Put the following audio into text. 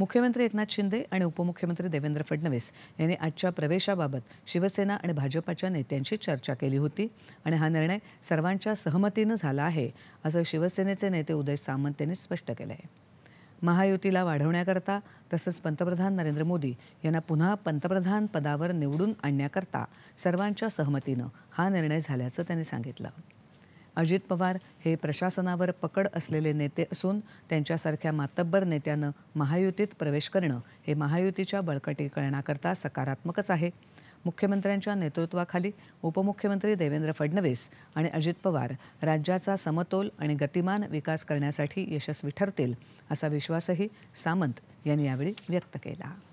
मुख्यमंत्री एकनाथ शिंदे आणि उपमुख्यमंत्री देवेंद्र फडणवीस यांनी आजच्या प्रवेशाबाबत शिवसेना आणि भाजपाच्या नेत्यांशी चर्चा केली होती आणि हा निर्णय सर्वांच्या सहमतीनं झाला आहे असं शिवसेनेचे नेते उदय सामंत यांनी स्पष्ट केलं आहे महायुतीला वाढवण्याकरता तसंच पंतप्रधान नरेंद्र मोदी यांना पुन्हा पंतप्रधान पदावर निवडून आणण्याकरता सर्वांच्या सहमतीनं हा निर्णय झाल्याचं त्यांनी सांगितलं अजित पवार हे प्रशासनावर पकड असलेले नेते असून त्यांच्यासारख्या मातब्बर नेत्यानं महायुतीत प्रवेश करणं हे महायुतीच्या बळकटीकरणाकरता सकारात्मकच आहे मुख्यमंत्र्यांच्या नेतृत्वाखाली उपमुख्यमंत्री देवेंद्र फडणवीस आणि अजित पवार राज्याचा समतोल आणि गतिमान विकास करण्यासाठी यशस्वी ठरतील असा विश्वासही सामंत यांनी यावेळी व्यक्त केला